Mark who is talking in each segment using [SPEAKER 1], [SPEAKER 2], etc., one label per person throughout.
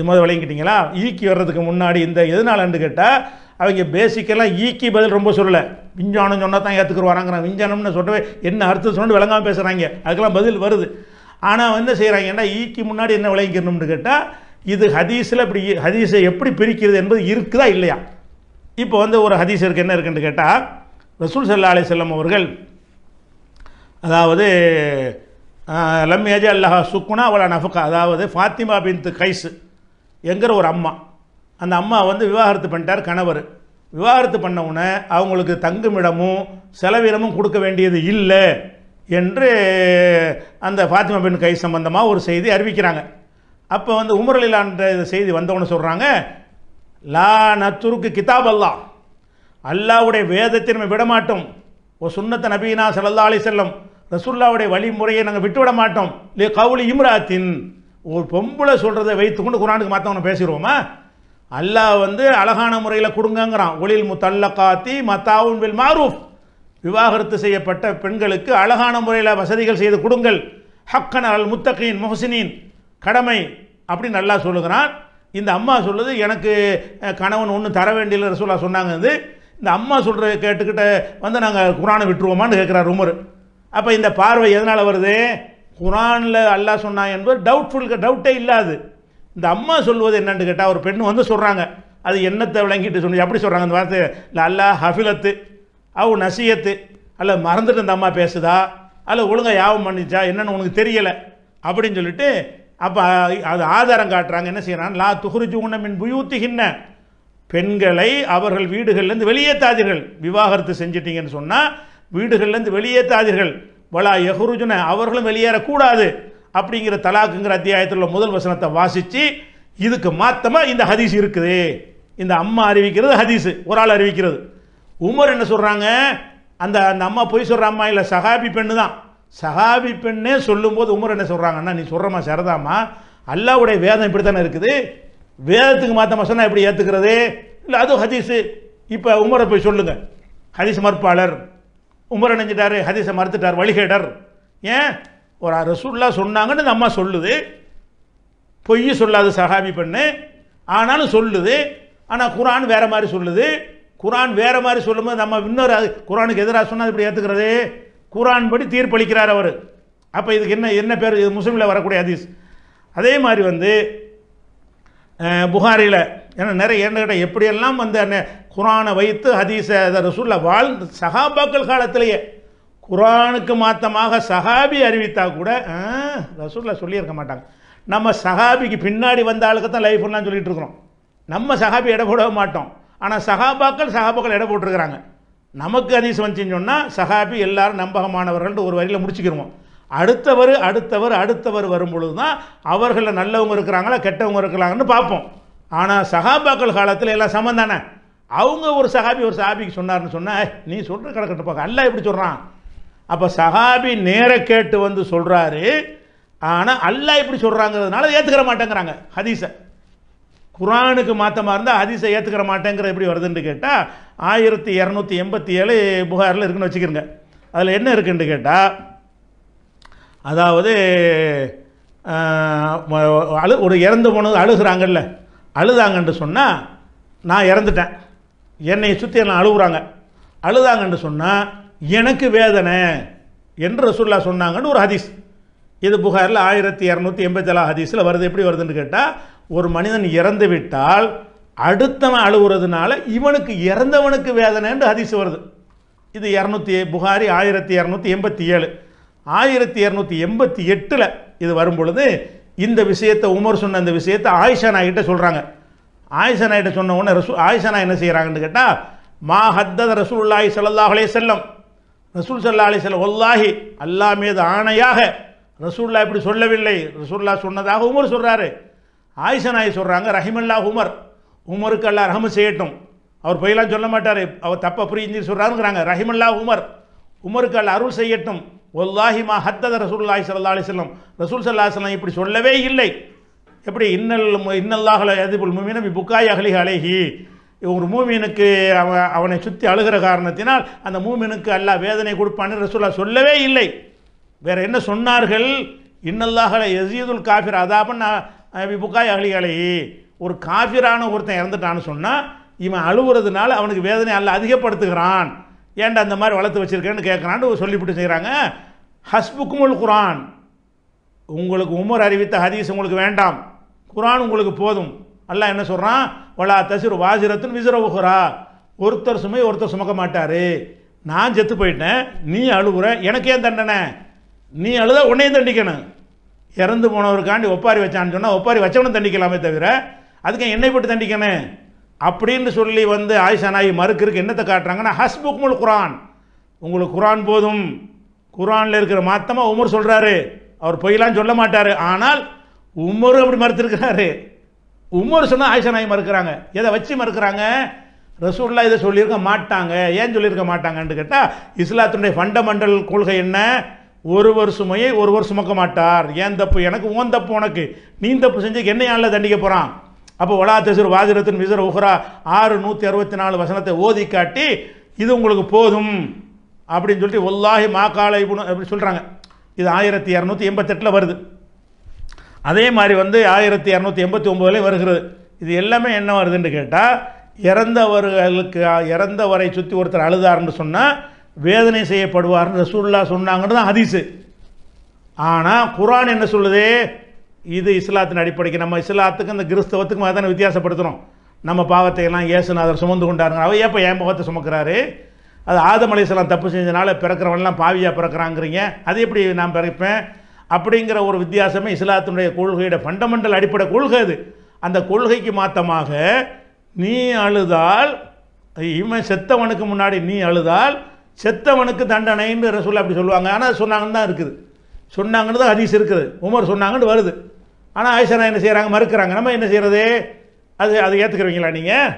[SPEAKER 1] இது மாதிரி விளங்கிட்டீங்களா ஈக்கி வர்றதுக்கு முன்னாடி இந்த எதனாலன்னு கேட்டால் அவங்க பேசிக்கெல்லாம் ஈக்கி பதில் ரொம்ப சொல்லலை விஞ்ஞானம் சொன்னால் தான் ஏற்றுக்கு வராங்கிறாங்க விஞ்ஞானம்னு சொல்லவே என்ன அர்த்தம் சொன்னு விளங்காமல் பேசுகிறாங்க அதுக்கெல்லாம் பதில் வருது ஆனால் வந்து செய்கிறாங்கன்னா ஈக்கி முன்னாடி என்ன விளங்கிக்கணும்னு கேட்டால் இது ஹதீஸில் இப்படி ஹதீஸை எப்படி பிரிக்கிறது என்பது இருக்குதா இல்லையா இப்போ வந்து ஒரு ஹதீஸ் இருக்கு என்ன இருக்குன்னு கேட்டால் ரசூல் சல்லா அலி செல்லம் அவர்கள் அதாவது லம்யாஜா அல்லாஹா சுக்குனா அவளா நஃபுக்கா அதாவது ஃபாத்திமா பின் கைஸ் எங்கிற ஒரு அம்மா அந்த அம்மா வந்து விவாகரத்து பண்ணிட்டார் கணவர் விவாகரத்து பண்ண உடனே அவங்களுக்கு தங்குமிடமும் செலவினமும் கொடுக்க வேண்டியது இல்லை என்று அந்த ஃபாத்திமா பெண் கை சம்பந்தமாக ஒரு செய்தி அறிவிக்கிறாங்க அப்போ வந்து உமரலிலான்ற செய்தி வந்தவொன்னு சொல்கிறாங்க லா நத்துருக்கு கிதாப் அல்லா அல்லாவுடைய வேதத்தை நம்ம விடமாட்டோம் ஓ சுண்ணத்த நபீனா சல்லா அலி செல்லம் ரசுல்லாவுடைய வழிமுறையை நாங்கள் விட்டுவிட மாட்டோம் லே கவுலி இம்ராத்தின் ஒரு பொம்பளை சொல்கிறத வைத்துக்கொண்டு குரானுக்கு மாற்றவனை பேசிடுவோமா அல்லாஹ் வந்து அழகான முறையில் கொடுங்கங்கிறான் ஒளில் முத்தல்ல காத்தி மத்தாவும் வில் மாரூஃப் விவாகரத்து செய்யப்பட்ட பெண்களுக்கு அழகான முறையில் வசதிகள் செய்து கொடுங்கள் ஹக்கன் அல் முத்தகின் முஹசினின் கடமை அப்படின்னு நல்லா சொல்லுகிறான் இந்த அம்மா சொல்லுது எனக்கு கணவன் ஒன்று தர வேண்டிய ரசூலா சொன்னாங்க வந்து இந்த அம்மா சொல்கிற கேட்டுக்கிட்ட வந்து நாங்கள் குரானை விட்டுருவோமான்னு கேட்குறாரு உமர் அப்போ இந்த பார்வை எதனால் வருது குரானில் அல்லாஹ் சொன்னா என்பது டவுட்ஃபுல் டவுட்டே இல்லாது இந்த அம்மா சொல்வது என்னென்னு கேட்டால் ஒரு பெண் வந்து சொல்கிறாங்க அது என்னத்தை விளங்கிட்டு சொல்லி அப்படி சொல்கிறாங்க அந்த வார்த்தை இல்லை அல்லாஹ் ஹஃபிலத்து அவு நசியத்து அல்ல மறந்துட்டு இந்த அம்மா பேசுதா அல்ல ஒழுங்காக யாவும் பண்ணிச்சா என்னென்னு உனக்கு தெரியலை அப்படின்னு சொல்லிட்டு அப்போ அது ஆதாரம் காட்டுறாங்க என்ன செய்கிறான் லா துகுரிஜு உண்ணமின் புயூத்துகின்ன பெண்களை அவர்கள் வீடுகள்லேருந்து வெளியேற்றாதீர்கள் விவாகரத்து செஞ்சிட்டிங்கன்னு சொன்னால் வீடுகள்லேருந்து வெளியேற்றாதீர்கள் வலா யஹுருஜுன அவர்களும் வெளியேறக்கூடாது அப்படிங்கிற தலாக்குங்கிற அத்தியாயத்தில் உள்ள முதல் வசனத்தை வாசித்து இதுக்கு மாத்தமாக இந்த ஹதீஸ் இருக்குது இந்த அம்மா அறிவிக்கிறது ஹதீஸு ஒரு ஆள் அறிவிக்கிறது உமர் என்ன சொல்கிறாங்க அந்த அந்த அம்மா போய் சொல்கிற அம்மா இல்லை சஹாபி பெண்ணு தான் சஹாபி பெண்ணே சொல்லும்போது உமர் என்ன சொல்கிறாங்கன்னா நீ சொல்கிறம்மா சரதாம்மா அல்லாவுடைய வேதம் இப்படி தானே இருக்குது வேதத்துக்கு மாற்றமாக சொன்னால் எப்படி ஏற்றுக்கிறது இல்லை அதுவும் ஹதீஸு இப்போ உமரை போய் சொல்லுங்கள் ஹதீஸ் மறுப்பாளர் உமர் அணைஞ்சிட்டாரு ஹதீஸை மறுத்துட்டார் வழிகேடர் ஏன் ஒரு ரசூல்லா சொன்னாங்கன்னு அம்மா சொல்லுது பொய் சொல்லாது சஹாபி பண்ணு ஆனாலும் சொல்லுது ஆனால் குரான் வேற மாதிரி சொல்லுது குரான் வேறு மாதிரி சொல்லும்போது நம்ம இன்னொரு குரானுக்கு எதிராக சொன்னால் இப்படி ஏற்றுக்கிறது குரான் படி தீர்ப்பளிக்கிறார் அவர் அப்போ இதுக்கு என்ன என்ன பேர் இது முஸ்லீமில் வரக்கூடிய ஹதீஸ் அதே மாதிரி வந்து புகாரியில் ஏன்னா நிறைய என்ன எப்படியெல்லாம் வந்து அந்த குரானை வைத்து ஹதீச ரசூலில் வாழ்ந்து சகாபாக்கள் காலத்திலேயே குரானுக்கு மாத்தமாக சஹாபி அறிவித்தா கூட ரசூலில் சொல்லியிருக்க மாட்டாங்க நம்ம சஹாபிக்கு பின்னாடி வந்த ஆளுக்கு தான் லைஃப்லாம் சொல்லிகிட்டு இருக்கிறோம் நம்ம சஹாபி இட போட மாட்டோம் ஆனால் சகாபாக்கள் சகாபாக்கள் இட போட்டிருக்கிறாங்க நமக்கு ஹதீஸ் வந்துச்சுன்னு சொன்னால் சஹாபி எல்லாரும் நம்பகமானவர்கள் ஒரு வரியில் முடிச்சுக்கிடுவோம் அடுத்தவர் அடுத்தவர் அடுத்தவர் வரும்பொழுது தான் அவர்களில் நல்லவங்க இருக்கிறாங்களா கெட்டவங்க இருக்கிறாங்கன்னு பார்ப்போம் ஆனால் சகாபாக்கள் காலத்தில் எல்லாம் சமம் தானே அவங்க ஒரு சகாபி ஒரு சஹாபிக்கு சொன்னார்னு சொன்னால் நீ சொல்கிற கிடக்கட்ட பார்க்க அல்ல எப்படி சொல்கிறான் அப்போ சஹாபி நேர கேட்டு வந்து சொல்கிறாரு ஆனால் அல்லா இப்படி சொல்கிறாங்கிறதுனால ஏற்றுக்கிற மாட்டேங்கிறாங்க ஹதீஸை குரானுக்கு மாற்றமாக இருந்தால் ஹதீஸை ஏற்றுக்கிற மாட்டேங்கிறது எப்படி வருதுன்னு கேட்டால் ஆயிரத்தி இரநூத்தி எண்பத்தி ஏழு புகாரில் இருக்குன்னு வச்சுக்கிறங்க அதில் என்ன இருக்குன்னு கேட்டால் அதாவது அழு ஒரு இறந்து போனது அழுகிறாங்கல்ல அழுதாங்கன்னு சொன்னால் நான் இறந்துட்டேன் என்னை சுற்றி என்ன அழுகுறாங்க அழுதாங்கன்னு சொன்னால் எனக்கு வேதனை என்று ரசுல்லா சொன்னாங்கன்னு ஒரு ஹதீஸ் இது புகாரில் ஆயிரத்தி இரநூத்தி எண்பத்தேழா ஹதீஸில் வருது எப்படி வருதுன்னு கேட்டால் ஒரு மனிதன் இறந்து விட்டால் அடுத்தவன் அழுகுறதுனால இவனுக்கு இறந்தவனுக்கு வேதனைன்னு ஹதீஸ் வருது இது இரநூத்தி புகாரி ஆயிரத்தி இரநூத்தி எண்பத்தி ஏழு ஆயிரத்தி இரநூத்தி எண்பத்தி எட்டில் இது வரும்பொழுது இந்த விஷயத்தை உமர் சொன்ன இந்த விஷயத்தை ஆயிஷா நாய்கிட்ட சொல்கிறாங்க ஆயிஷா நாய்கிட்ட சொன்ன உடனே ரசூ ஆயிஷா நாய் என்ன செய்கிறாங்கன்னு கேட்டால் மா ஹத்தத் ரசூல்லாஹி சல்லாஹ் அலே செல்லம் ரசூல் சல்லா அலி செல்லம் ஒல்லாஹி அல்லா மீது ஆணையாக ரசூல்லா இப்படி சொல்லவில்லை ரசூல்லா சொன்னதாக உமர் சொல்கிறாரு ஆயிஷா நாய் சொல்கிறாங்க ரஹிமல்லா உமர் உமருக்கு அல்லா ரஹம் செய்யட்டும் அவர் போயெல்லாம் சொல்ல மாட்டார் அவர் தப்பை புரிஞ்சு சொல்கிறாருங்கிறாங்க ரஹிமல்லா உமர் உமருக்கு அல்ல அருள் செய்யட்டும் ஒல்லாஹி மா ஹத்தத ரசூல்லாய் சல்லா செல்லம் ரசூல் சல்லா செல்லம் இப்படி சொல்லவே இல்லை எப்படி இன்னல் இன்னல்லாஹல மூமீனம் மூமின புக்காய் அகலிக அழகி ஒரு மூமினுக்கு அவன் அவனை சுற்றி அழுகிற காரணத்தினால் அந்த மூமினுக்கு அல்லா வேதனை கொடுப்பான்னு ரசூல்லா சொல்லவே இல்லை வேறு என்ன சொன்னார்கள் இன்னல்லாஹல எசீதுல் காஃபிர் அதாபன் புக்காய் அகலிக அழகி ஒரு காஃபிரான ஒருத்தன் இறந்துட்டான்னு சொன்னால் இவன் அழுகுறதுனால அவனுக்கு வேதனை அல்ல அதிகப்படுத்துகிறான் ஏன்டா அந்த மாதிரி வளர்த்து வச்சுருக்கேன்னு கேட்குறான்னு சொல்லிவிட்டு செய்கிறாங்க ஹஸ்புக்குமுல் குரான் உங்களுக்கு உமர் அறிவித்த ஹதீஸ் உங்களுக்கு வேண்டாம் குரான் உங்களுக்கு போதும் அல்லாஹ் என்ன சொல்கிறான் வலா தசிறு வாசிரத்துன்னு விசிறவுகிறா ஒருத்தர் சுமை ஒருத்தர் சுமக்க மாட்டார் நான் செத்து போயிட்டேன் நீ அழுகுற எனக்கே தண்டனை நீ அழுத உன்னையும் தண்டிக்கணும் இறந்து போனவருக்காண்டி ஒப்பாரி வச்சான்னு சொன்னால் ஒப்பாரி வச்சவனும் தண்டிக்கலாமே தவிர அதுக்கு என்னை போட்டு தண்டிக்கணும் அப்படின்னு சொல்லி வந்து ஆயிஷா நாயி மறுக்கிறதுக்கு என்னத்தை காட்டுறாங்கன்னா முல் குரான் உங்களுக்கு குரான் போதும் குரானில் இருக்கிற மாத்தமாக உமர் சொல்கிறாரு அவர் பொய்லாம் சொல்ல மாட்டார் ஆனால் உமர் அப்படி மறுத்திருக்கிறாரு உமர் சொன்னால் ஆயிஷா நாயி மறுக்கிறாங்க எதை வச்சு மறுக்கிறாங்க ரசூல்லா இதை சொல்லியிருக்க மாட்டாங்க ஏன் சொல்லியிருக்க மாட்டாங்கன்னு கேட்டால் இஸ்லாத்தினுடைய ஃபண்டமெண்டல் கொள்கை என்ன ஒரு வருஷமையை ஒருவர் சுமக்க மாட்டார் ஏன் தப்பு எனக்கு ஓன் தப்பு உனக்கு நீ தப்பு செஞ்சு என்ன யானில் தண்டிக்க போகிறான் அப்போ ஒலா தசுர் வாஜிரத்தின் மிசர் உஹ்ரா ஆறு நூற்றி அறுபத்தி நாலு வசனத்தை ஓதி காட்டி இது உங்களுக்கு போதும் அப்படின்னு சொல்லிட்டு ஒல்லாஹி மாக்காலை அப்படின்னு சொல்கிறாங்க இது ஆயிரத்தி இரநூத்தி எண்பத்தெட்டில் வருது அதே மாதிரி வந்து ஆயிரத்தி இரநூத்தி எண்பத்தி ஒம்போதுலேயும் வருகிறது இது எல்லாமே என்ன வருதுன்னு கேட்டால் இறந்தவர்களுக்கு இறந்தவரை சுற்றி ஒருத்தர் அழுதார்னு சொன்னால் வேதனை செய்யப்படுவார்னு ரசூல்லா சொன்னாங்கன்னு தான் ஹதீஸு ஆனால் குரான் என்ன சொல்லுது இது இஸ்லாத்தின் அடிப்படைக்கு நம்ம இஸ்லாத்துக்கும் இந்த கிறிஸ்தவத்துக்கும் தானே வித்தியாசப்படுத்துகிறோம் நம்ம பாவத்தையெல்லாம் இயேசுநாதர் சுமந்து கொண்டாருங்க அவர் ஏப்போ ஏன் பாவத்தை சுமக்கிறாரு அது ஆதம் அலிஸ்லாம் தப்பு செஞ்சனால பிறக்கிறவன்லாம் பாவியாக பிறக்கிறாங்கிறீங்க அது எப்படி நான் பிறப்பேன் அப்படிங்கிற ஒரு வித்தியாசமே இஸ்லாத்தினுடைய கொள்கையோட ஃபண்டமெண்டல் அடிப்படை கொள்கை அது அந்த கொள்கைக்கு மாற்றமாக நீ அழுதால் இவன் செத்தவனுக்கு முன்னாடி நீ அழுதால் செத்தவனுக்கு தண்டனைன்னு ரசூல் அப்படி சொல்லுவாங்க ஆனால் சொன்னாங்கன்னு தான் இருக்குது சொன்னாங்கன்னு தான் ஹதீஸ் இருக்குது உமர் சொன்னாங்கன்னு வருது ஆனால் ஆயிஷனா என்ன செய்கிறாங்க மறுக்கிறாங்க நம்ம என்ன செய்கிறது அது அதை ஏற்றுக்கிறவங்களா நீங்கள்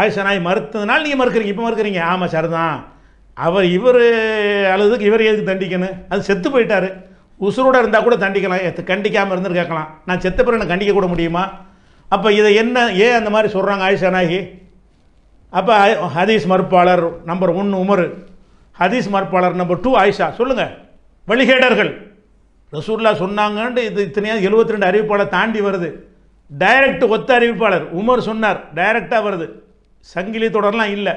[SPEAKER 1] ஆயிஷனாய் மறுத்ததுனால நீங்கள் மறுக்கிறீங்க இப்போ மறுக்கிறீங்க ஆமாம் சார் தான் அவர் இவர் அழுதுக்கு இவர் எதுக்கு தண்டிக்கணும் அது செத்து போயிட்டார் உசுரோடு இருந்தால் கூட தண்டிக்கலாம் கண்டிக்காமல் இருந்து கேட்கலாம் நான் செத்த பிறகு நான் கண்டிக்க கூட முடியுமா அப்போ இதை என்ன ஏன் அந்த மாதிரி சொல்கிறாங்க ஆயிஷா நாயகி அப்போ ஹதீஸ் மறுப்பாளர் நம்பர் ஒன்று உமர் ஹதீஸ் மறுப்பாளர் நம்பர் டூ ஆயிஷா சொல்லுங்கள் வழிகேடர்கள் ரசூல்லா சொன்னாங்கன்ட்டு இது இத்தனையாவது எழுபத்தி ரெண்டு அறிவிப்பாளர் தாண்டி வருது டைரக்ட் ஒத்த அறிவிப்பாளர் உமர் சொன்னார் டைரக்டாக வருது சங்கிலி தொடர்லாம் இல்லை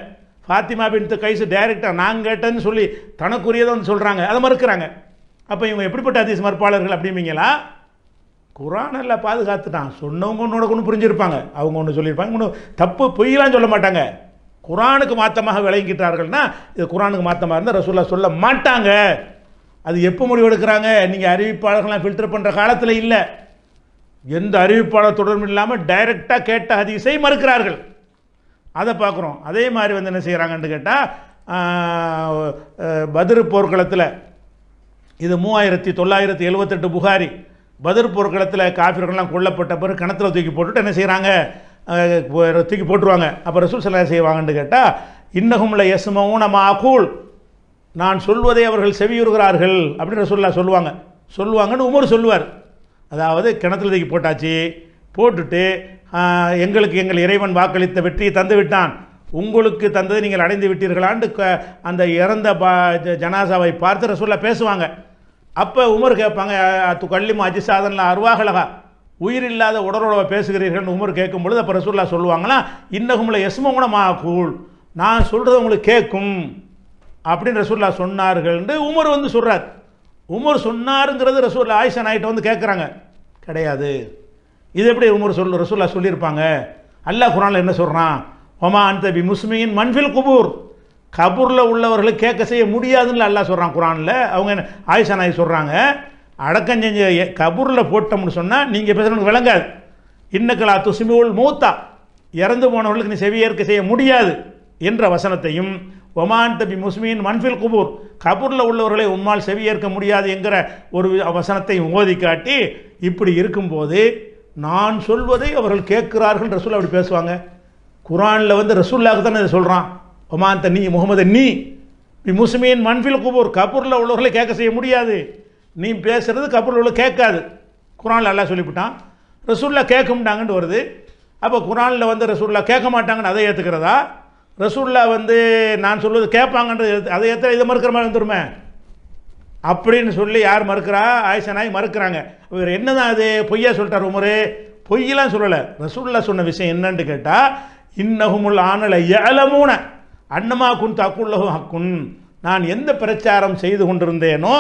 [SPEAKER 1] ஃபாத்திமா பின் கைசு டைரக்டாக நான் கேட்டேன்னு சொல்லி தனக்குரியதை வந்து சொல்கிறாங்க அதை மறுக்கிறாங்க அப்போ இவங்க எப்படிப்பட்ட அதிச மறுப்பாளர்கள் அப்படிம்பீங்களா குரான் எல்லாம் பாதுகாத்துட்டான் சொன்னவங்க ஒன்றோட கொண்டு புரிஞ்சிருப்பாங்க அவங்க ஒன்று சொல்லியிருப்பாங்க ஒன்று தப்பு பொய்யெல்லாம் சொல்ல மாட்டாங்க குரானுக்கு மாத்தமாக விளங்கிட்டார்கள்னா இது குரானுக்கு மாத்தமாக இருந்தால் ரசூல்லா சொல்ல மாட்டாங்க அது எப்போ முடிவெடுக்கிறாங்க நீங்கள் அறிவிப்பாளர்கள்லாம் ஃபில்டர் பண்ணுற காலத்தில் இல்லை எந்த அறிவிப்பாளர் தொடர்பு இல்லாமல் டைரெக்டாக கேட்ட அதிசை மறுக்கிறார்கள் அதை பார்க்குறோம் அதே மாதிரி வந்து என்ன செய்கிறாங்கன்னு கேட்டால் பதிர் போர்க்களத்தில் இது மூவாயிரத்தி தொள்ளாயிரத்தி எழுபத்தெட்டு புகாரி பதிர் போர்க்களத்தில் காஃபிர்கள்லாம் கொல்லப்பட்ட பிறகு கிணத்துல தூக்கி போட்டுட்டு என்ன செய்கிறாங்க தூக்கி போட்டுருவாங்க அப்போ ரசூல் சிலை செய்வாங்கன்னு கேட்டால் இன்னகும்ல எசுமவுன கூழ் நான் சொல்வதை அவர்கள் செவியுறுகிறார்கள் அப்படின்னு ரசூல்லா சொல்லுவாங்க சொல்லுவாங்கன்னு உமர் சொல்லுவார் அதாவது கிணத்துல தூக்கி போட்டாச்சு போட்டுட்டு எங்களுக்கு எங்கள் இறைவன் வாக்களித்த வெற்றியை தந்து விட்டான் உங்களுக்கு தந்ததை நீங்கள் அடைந்து விட்டீர்களான்னு அந்த இறந்த பா ஜனாசாவை பார்த்து ரசூல்லா பேசுவாங்க அப்போ உமர் கேட்பாங்க அத்து கள்ளிமா அஜிசாதன்ல அருவாகலகா உயிரில்லாத உடலோட பேசுகிறீர்கள்னு உமர் கேட்கும் பொழுது அப்போ ரசூல்லா சொல்லுவாங்கன்னா இன்னகும்ல எஸ்மகுணமாக கூழ் நான் சொல்கிறது உங்களுக்கு கேட்கும் அப்படின்னு ரசூல்லா சொன்னார்கள் உமர் வந்து சொல்கிறார் உமர் சொன்னாருங்கிறது ரசூல்லா ஆயிஷா நாயிட்ட வந்து கேட்குறாங்க கிடையாது இது எப்படி உமர் சொல் ரசூல்லா சொல்லியிருப்பாங்க அல்லாஹ் குரானில் என்ன சொல்கிறான் ஒமா தபி முஸ்மியின் மன்ஃபில் குபூர் கபூரில் உள்ளவர்களை கேட்க செய்ய முடியாதுன்னு அல்லாஹ் சொல்கிறான் குரானில் அவங்க என்ன ஆயிஷா நாய் சொல்கிறாங்க அடக்கம் செஞ்ச கபூரில் போட்டோம்னு சொன்னால் நீங்கள் பேசுகிறவங்க விளங்காது இன்னக்கலா உள் மூத்தா இறந்து போனவர்களுக்கு நீ செவியேற்க செய்ய முடியாது என்ற வசனத்தையும் ஒமான் தபி முஸ்மீன் மன்ஃபில் குபூர் கபூரில் உள்ளவர்களை உம்மால் செவியேற்க முடியாது என்கிற ஒரு வசனத்தை ஓதி காட்டி இப்படி இருக்கும்போது நான் சொல்வதை அவர்கள் கேட்கிறார்கள் ரசூல் அப்படி பேசுவாங்க குரானில் வந்து ரசூல்லாக தானே இதை சொல்கிறான் ஒமான் நீ முகமது நீ பி முஸ்மீன் மன்ஃபில் குபூர் கபூரில் உள்ளவர்களை கேட்க செய்ய முடியாது நீ பேசுகிறது கபூரில் உள்ள கேட்காது குரானில் எல்லாம் சொல்லிவிட்டான் ரசூல்லா கேட்க மாட்டாங்கன்னு வருது அப்போ குரானில் வந்து ரசூல்லா கேட்க மாட்டாங்கன்னு அதை ஏற்றுக்கிறதா ரசூல்லா வந்து நான் சொல்வது கேட்பாங்கன்றது அதை எத்தனை இதை மறுக்கிற மாதிரி வந்துடுமே அப்படின்னு சொல்லி யார் மறுக்கிறா ஆயிஷா நாய் மறுக்கிறாங்க இவர் என்னதான் அது பொய்யா சொல்லிட்டார் உமரு பொய்யெல்லாம் சொல்லலை ரசூல்லா சொன்ன விஷயம் என்னன்னு கேட்டால் இன்னகுமுள் ஆணலை ஏலமூன அன்னமா குன் தாக்குள்ளகும் அக்குன் நான் எந்த பிரச்சாரம் செய்து கொண்டிருந்தேனோ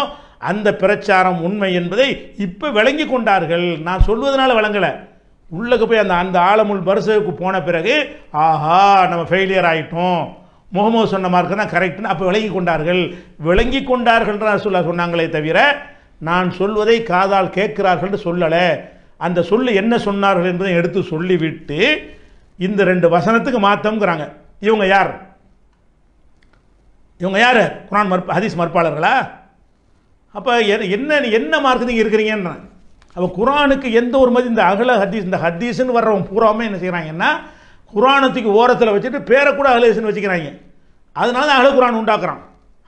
[SPEAKER 1] அந்த பிரச்சாரம் உண்மை என்பதை இப்போ விளங்கி கொண்டார்கள் நான் சொல்வதனால விளங்கலை உள்ளக்கு போய் அந்த அந்த ஆழமுள் பரிசுக்கு போன பிறகு ஆஹா நம்ம ஃபெயிலியர் ஆகிட்டோம் முகமது சொன்ன மார்க்கு தான் கரெக்டுன்னு அப்போ விளங்கி கொண்டார்கள் விளங்கி கொண்டார்கள்ன்ற சொல்ல சொன்னாங்களே தவிர நான் சொல்வதை காதால் கேட்கிறார்கள் சொல்லலை அந்த சொல்லு என்ன சொன்னார்கள் என்பதை எடுத்து சொல்லிவிட்டு இந்த ரெண்டு வசனத்துக்கு மாற்றம்ங்கிறாங்க இவங்க யார் இவங்க யார் குரான் மற்ப ஹதீஸ் மறுப்பாளர்களா அப்போ என்ன என்ன மார்க்கு நீங்கள் இருக்கிறீங்கன்ற அப்போ குரானுக்கு எந்த ஒரு மாதிரி இந்த அகல ஹதீஸ் இந்த ஹதீஸ்ன்னு வர்றவன் பூராமே என்ன செய்கிறாங்கன்னா குரானத்துக்கு ஓரத்தில் வச்சுட்டு பேரை கூட அகலேசுன்னு வச்சுக்கிறாங்க அதனால தான் அகல குரான் உண்டாக்குறான்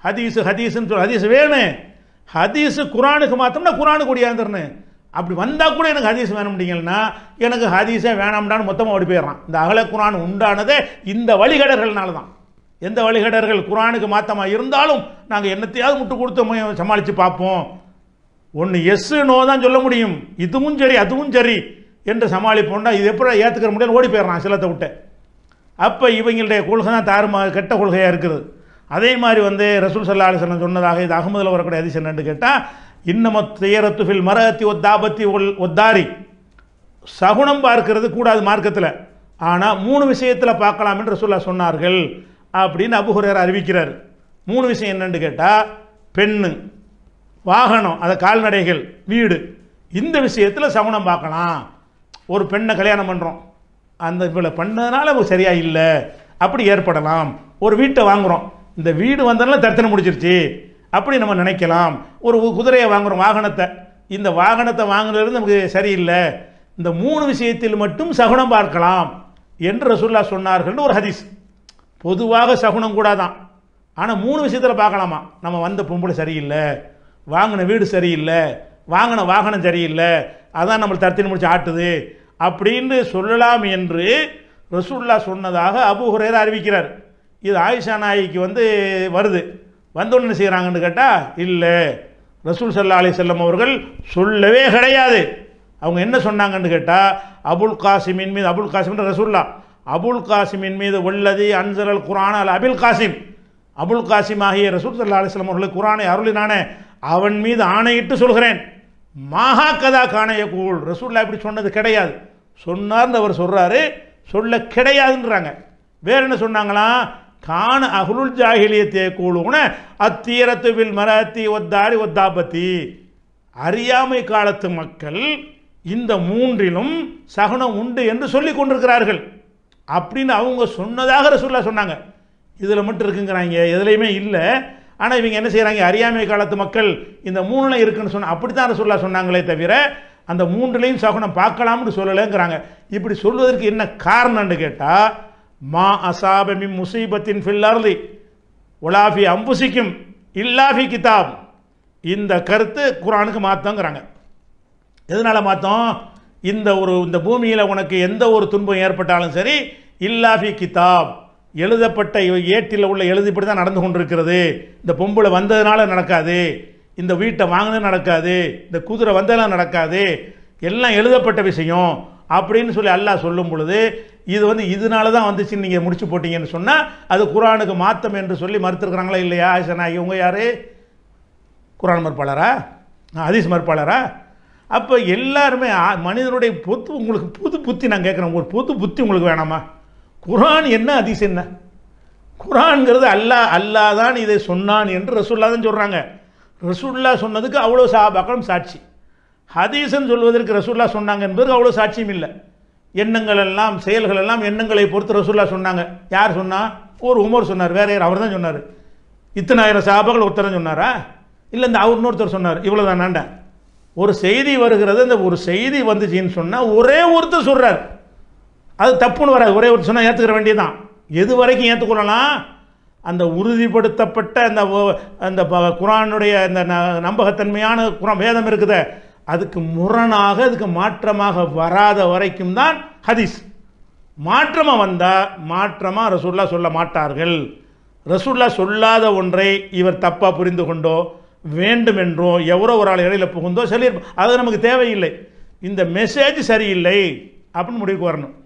[SPEAKER 1] ஹதீஸு ஹதீஸ்ன்னு சொல்லி ஹதீஸ் வேணும் ஹதீஸு குரானுக்கு மாத்தம்னா குரானுக்கு ஒடியாந்துருன்னு அப்படி வந்தால் கூட எனக்கு ஹதீஸ் வேணும் அப்படிங்கன்னா எனக்கு ஹதீஸே வேணாம்டான்னு மொத்தமாக ஓடி போயிடுறான் இந்த அகல குரான் உண்டானதே இந்த வழிகடர்கள்னால தான் எந்த வழிகடர்கள் குரானுக்கு மாத்தமாக இருந்தாலும் நாங்கள் என்னத்தையாவது முட்டு கொடுத்து சமாளித்து பார்ப்போம் ஒன்று எஸ்ஸு நோ தான் சொல்ல முடியும் இதுவும் சரி அதுவும் சரி என்று சமாளிப்போம்னா இது எப்படி ஏற்றுக்கிற முடியாது ஓடி போயிடறான் சிலத்தை விட்டு அப்போ இவங்களுடைய கொள்கை தான் தாறுமா கெட்ட கொள்கையாக இருக்குது அதே மாதிரி வந்து ரசூல் சல்லா அலிசன் சொன்னதாக இது அகமதில் வரக்கூடிய அதிசயம் என்று கேட்டால் இன்னம துயரத்து ஃபில் மரகத்தி ஒத்தாபத்தி ஒல் ஒத்தாரி சகுனம் பார்க்கிறது கூடாது மார்க்கத்தில் ஆனால் மூணு விஷயத்தில் பார்க்கலாம் என்று ரசூல்லா சொன்னார்கள் அப்படின்னு அபுஹுரர் அறிவிக்கிறார் மூணு விஷயம் என்னென்னு கேட்டால் பெண்ணு வாகனம் அதை கால்நடைகள் வீடு இந்த விஷயத்தில் சமணம் பார்க்கலாம் ஒரு பெண்ணை கல்யாணம் பண்ணுறோம் அந்த இவளை பண்ணதுனால சரியாக இல்லை அப்படி ஏற்படலாம் ஒரு வீட்டை வாங்குகிறோம் இந்த வீடு வந்ததுனால தர்த்தனை முடிச்சிருச்சு அப்படி நம்ம நினைக்கலாம் ஒரு குதிரையை வாங்குகிறோம் வாகனத்தை இந்த வாகனத்தை வாங்கினது நமக்கு சரியில்லை இந்த மூணு விஷயத்தில் மட்டும் சகுனம் பார்க்கலாம் என்று சொல்லா சொன்னார்கள்னு ஒரு ஹதீஸ் பொதுவாக சகுனம் கூட தான் ஆனால் மூணு விஷயத்தில் பார்க்கலாமா நம்ம வந்த பொம்பளை சரியில்லை வாங்கின வீடு சரியில்லை வாங்கின வாகனம் சரியில்லை அதான் நம்மளை தடுத்து முடிச்சு ஆட்டுது அப்படின்னு சொல்லலாம் என்று ரசூல்லா சொன்னதாக அபு ஹுரேரா அறிவிக்கிறார் இது ஆயிஷா நாய்க்கு வந்து வருது வந்தோன்னு செய்கிறாங்கன்னு கேட்டால் இல்லை ரசூல் சல்லா அலி செல்லம் அவர்கள் சொல்லவே கிடையாது அவங்க என்ன சொன்னாங்கன்னு கேட்டால் அபுல் காசிமின் மீது அபுல் காசிம் ரசூல்லா அபுல் காசிமின் மீது உள்ளது அன்சரல் குரான் அல் அபில் காசிம் அபுல் காசிம் ஆகிய ரசூல் சல்லா அலிஸ்லாம் அவர்களுக்கு குரானை அருளினானே அவன் மீது ஆணையிட்டு சொல்கிறேன் மாஹா கதா காணைய கூழ் ரசூல்லா இப்படி சொன்னது கிடையாது சொன்னார்னு அவர் சொல்கிறாரு சொல்ல கிடையாதுன்றாங்க வேறு என்ன சொன்னாங்களாம் காண அகுலுல் ஜாகிலியத்தே கூழுன அத்தீரத்து வில் மராத்தி ஒத்தாரி ஒத்தாபத்தி அறியாமை காலத்து மக்கள் இந்த மூன்றிலும் சகுனம் உண்டு என்று சொல்லி கொண்டிருக்கிறார்கள் அப்படின்னு அவங்க சொன்னதாக ரசூல்லா சொன்னாங்க இதில் மட்டும் இருக்குங்கிறாங்க எதுலையுமே இல்லை ஆனால் இவங்க என்ன செய்கிறாங்க அறியாமை காலத்து மக்கள் இந்த மூணுல இருக்குன்னு சொன்ன அப்படி தான் சொல்ல சொன்னாங்களே தவிர அந்த மூன்றுலையும் சகுனம் பார்க்கலாம்னு சொல்லலைங்கிறாங்க இப்படி சொல்வதற்கு என்ன காரணம்னு கேட்டால் மா அசாபமி முசீபத்தின் ஃபில்லர்லி உலாஃபி அம்புசிக்கும் இல்லாஃபி கிதாப் இந்த கருத்து குரானுக்கு மாற்றங்கிறாங்க எதனால் மாற்றோம் இந்த ஒரு இந்த பூமியில் உனக்கு எந்த ஒரு துன்பம் ஏற்பட்டாலும் சரி இல்லாஃபி கிதாப் எழுதப்பட்ட ஏட்டில் உள்ள எழுதிப்படி தான் நடந்து கொண்டிருக்கிறது இந்த பொம்பளை வந்ததுனால நடக்காது இந்த வீட்டை வாங்கினது நடக்காது இந்த குதிரை வந்ததெல்லாம் நடக்காது எல்லாம் எழுதப்பட்ட விஷயம் அப்படின்னு சொல்லி அல்லாஹ் சொல்லும் பொழுது இது வந்து இதனால தான் வந்துச்சு நீங்கள் முடிச்சு போட்டீங்கன்னு சொன்னால் அது குரானுக்கு மாத்தம் என்று சொல்லி மறுத்துருக்குறாங்களா இல்லையா ஆயிஷனா இவங்க யார் குரான் மறுப்பாளரா ஹதீஸ் மறுப்பாளரா அப்போ எல்லாருமே மனிதனுடைய புத்து உங்களுக்கு புது புத்தி நான் கேட்குறேன் ஒரு புது புத்தி உங்களுக்கு வேணாமா குரான் என்ன அதிசயம் என்ன குரான்கிறது அல்லா அல்லா தான் இதை சொன்னான் என்று ரசூல்லா தான் சொல்கிறாங்க ரசுல்லா சொன்னதுக்கு அவ்வளோ சாபாக்களும் சாட்சி ஹதீசன் சொல்வதற்கு ரசுல்லா சொன்னாங்க என்பதற்கு அவ்வளோ சாட்சியம் இல்லை எண்ணங்கள் எல்லாம் செயல்கள் எல்லாம் எண்ணங்களை பொறுத்து ரசுல்லா சொன்னாங்க யார் சொன்னால் ஒரு உமர் சொன்னார் வேற யார் அவர் தான் சொன்னார் இத்தனாயிரம் சாபாக்கள் ஒருத்தரம் சொன்னாரா இல்லை இந்த அவர் இன்னொருத்தர் சொன்னார் இவ்வளோ தான் ஒரு செய்தி வருகிறது இந்த ஒரு செய்தி வந்துச்சின்னு சொன்னால் ஒரே ஒருத்தர் சொல்கிறார் அது தப்புன்னு வராது ஒரே ஒரு சொன்னால் ஏற்றுக்கிற வேண்டியதான் எது வரைக்கும் ஏற்றுக்கொள்ளலாம் அந்த உறுதிப்படுத்தப்பட்ட அந்த அந்த குரானுடைய அந்த நம்பகத்தன்மையான குரான் வேதம் இருக்குது அதுக்கு முரணாக அதுக்கு மாற்றமாக வராத வரைக்கும் தான் ஹதீஸ் மாற்றமாக வந்தால் மாற்றமாக ரசூல்லா சொல்ல மாட்டார்கள் ரசூல்லா சொல்லாத ஒன்றை இவர் தப்பாக புரிந்து கொண்டோ வேண்டுமென்றோ எவரோ ஒரு ஆள் இடையில் புகுந்தோ சரி அது நமக்கு தேவையில்லை இந்த மெசேஜ் சரியில்லை அப்படின்னு முடிவுக்கு வரணும்